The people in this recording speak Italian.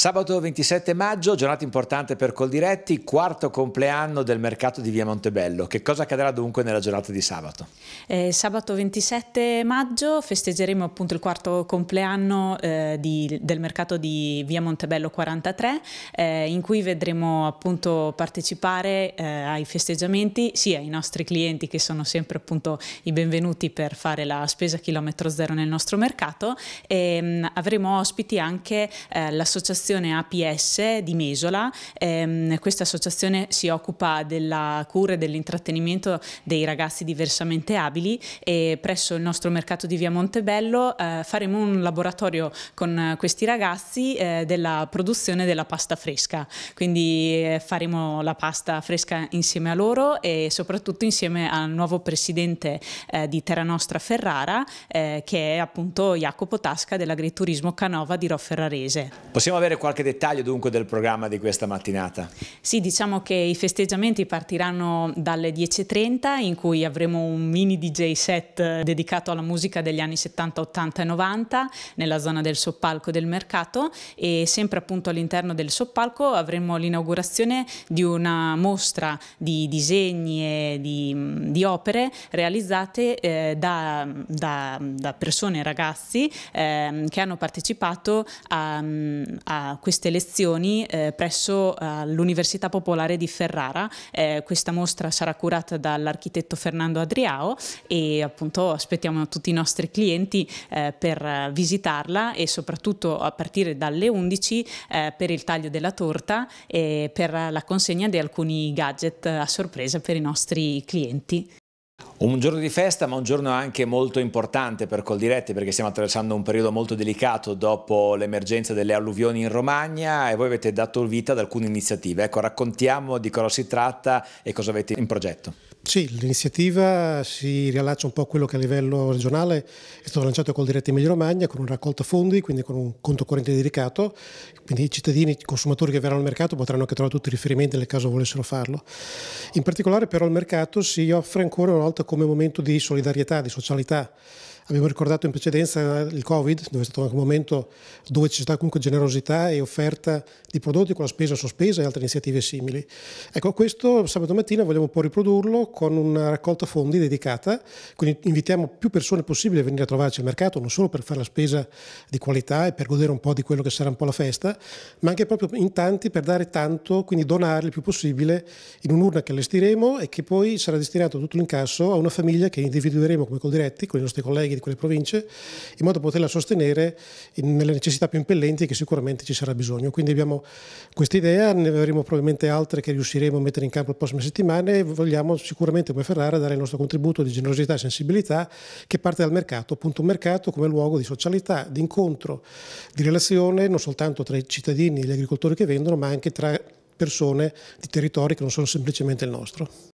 Sabato 27 maggio, giornata importante per Coldiretti, quarto compleanno del mercato di Via Montebello. Che cosa accadrà dunque nella giornata di sabato? Eh, sabato 27 maggio festeggeremo appunto il quarto compleanno eh, di, del mercato di Via Montebello 43, eh, in cui vedremo appunto partecipare eh, ai festeggiamenti sia i nostri clienti che sono sempre appunto i benvenuti per fare la spesa chilometro zero nel nostro mercato e ehm, mh, avremo ospiti anche eh, l'associazione l'associazione APS di Mesola, ehm, questa associazione si occupa della cura e dell'intrattenimento dei ragazzi diversamente abili e presso il nostro mercato di via Montebello eh, faremo un laboratorio con questi ragazzi eh, della produzione della pasta fresca, quindi eh, faremo la pasta fresca insieme a loro e soprattutto insieme al nuovo presidente eh, di Terra Nostra Ferrara eh, che è appunto Jacopo Tasca dell'agriturismo Canova di Ferrarese. Possiamo avere qualche dettaglio dunque del programma di questa mattinata? Sì, diciamo che i festeggiamenti partiranno dalle 10.30 in cui avremo un mini DJ set dedicato alla musica degli anni 70, 80 e 90 nella zona del soppalco del mercato e sempre appunto all'interno del soppalco avremo l'inaugurazione di una mostra di disegni e di, di opere realizzate eh, da, da, da, persone, ragazzi eh, che hanno partecipato a, a queste lezioni eh, presso eh, l'Università Popolare di Ferrara. Eh, questa mostra sarà curata dall'architetto Fernando Adriao e appunto aspettiamo tutti i nostri clienti eh, per visitarla e soprattutto a partire dalle 11 per il taglio della torta e per la consegna di alcuni gadget a sorpresa per i nostri clienti. Un giorno di festa ma un giorno anche molto importante per Coldiretti perché stiamo attraversando un periodo molto delicato dopo l'emergenza delle alluvioni in Romagna e voi avete dato vita ad alcune iniziative. Ecco, raccontiamo di cosa si tratta e cosa avete in progetto. Sì, l'iniziativa si riallaccia un po' a quello che a livello regionale è stato lanciato col Diretti Emilia Romagna con una raccolta fondi, quindi con un conto corrente dedicato, quindi i cittadini, i consumatori che verranno al mercato potranno anche trovare tutti i riferimenti nel caso volessero farlo. In particolare però il mercato si offre ancora una volta come momento di solidarietà, di socialità abbiamo ricordato in precedenza eh, il Covid, dove è stato anche un momento dove c'è stata comunque generosità e offerta di prodotti con la spesa sospesa e altre iniziative simili. Ecco, questo sabato mattina vogliamo un po' riprodurlo con una raccolta fondi dedicata, quindi invitiamo più persone possibile a venire a trovarci al mercato, non solo per fare la spesa di qualità e per godere un po' di quello che sarà un po' la festa, ma anche proprio in tanti per dare tanto, quindi donare il più possibile in un'urna che allestiremo e che poi sarà destinato tutto l'incasso a una famiglia che individueremo come Coldiretti con i nostri colleghi di quelle province, in modo da poterla sostenere nelle necessità più impellenti che sicuramente ci sarà bisogno. Quindi abbiamo questa idea, ne avremo probabilmente altre che riusciremo a mettere in campo le prossime settimane e vogliamo sicuramente come Ferrara dare il nostro contributo di generosità e sensibilità che parte dal mercato, appunto un mercato come luogo di socialità, di incontro, di relazione non soltanto tra i cittadini e gli agricoltori che vendono, ma anche tra persone di territori che non sono semplicemente il nostro.